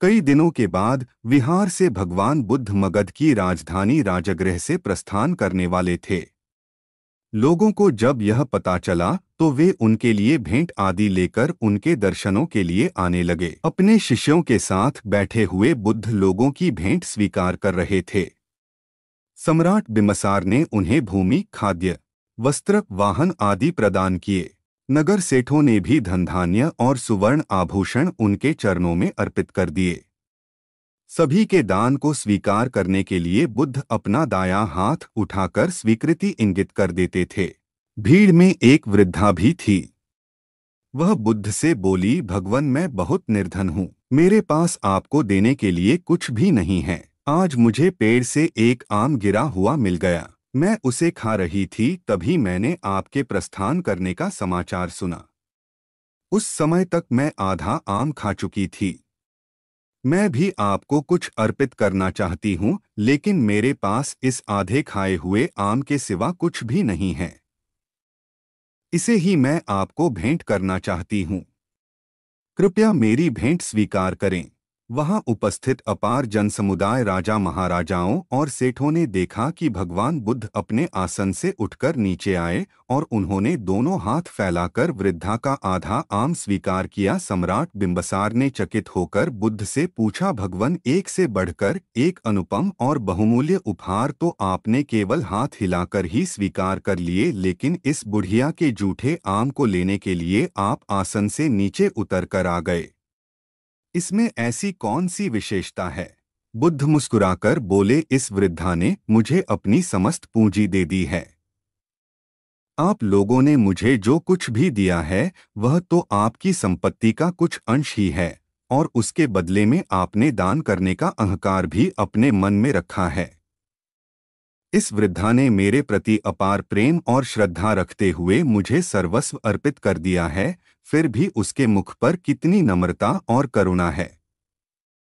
कई दिनों के बाद विहार से भगवान बुद्ध मगध की राजधानी राजगृह से प्रस्थान करने वाले थे लोगों को जब यह पता चला तो वे उनके लिए भेंट आदि लेकर उनके दर्शनों के लिए आने लगे अपने शिष्यों के साथ बैठे हुए बुद्ध लोगों की भेंट स्वीकार कर रहे थे सम्राट बिमसार ने उन्हें भूमि खाद्य वस्त्र वाहन आदि प्रदान किए नगर सेठों ने भी धनधान्य और सुवर्ण आभूषण उनके चरणों में अर्पित कर दिए सभी के दान को स्वीकार करने के लिए बुद्ध अपना दाया हाथ उठाकर स्वीकृति इंगित कर देते थे भीड़ में एक वृद्धा भी थी वह बुद्ध से बोली भगवान मैं बहुत निर्धन हूँ मेरे पास आपको देने के लिए कुछ भी नहीं है आज मुझे पेड़ से एक आम गिरा हुआ मिल गया मैं उसे खा रही थी तभी मैंने आपके प्रस्थान करने का समाचार सुना उस समय तक मैं आधा आम खा चुकी थी मैं भी आपको कुछ अर्पित करना चाहती हूँ लेकिन मेरे पास इस आधे खाए हुए आम के सिवा कुछ भी नहीं है इसे ही मैं आपको भेंट करना चाहती हूँ कृपया मेरी भेंट स्वीकार करें वहां उपस्थित अपार जनसमुदाय राजा महाराजाओं और सेठों ने देखा कि भगवान बुद्ध अपने आसन से उठकर नीचे आए और उन्होंने दोनों हाथ फैलाकर वृद्धा का आधा आम स्वीकार किया सम्राट बिंबसार ने चकित होकर बुद्ध से पूछा भगवान एक से बढ़कर एक अनुपम और बहुमूल्य उपहार तो आपने केवल हाथ हिलाकर ही स्वीकार कर लिए लेकिन इस बुढ़िया के जूठे आम को लेने के लिए आप आसन से नीचे उतर कर आ गए इसमें ऐसी कौन सी विशेषता है बुद्ध मुस्कुराकर बोले इस वृद्धा ने मुझे अपनी समस्त पूंजी दे दी है आप लोगों ने मुझे जो कुछ भी दिया है वह तो आपकी संपत्ति का कुछ अंश ही है और उसके बदले में आपने दान करने का अहंकार भी अपने मन में रखा है इस वृद्धा ने मेरे प्रति अपार प्रेम और श्रद्धा रखते हुए मुझे सर्वस्व अर्पित कर दिया है फिर भी उसके मुख पर कितनी नम्रता और करुणा है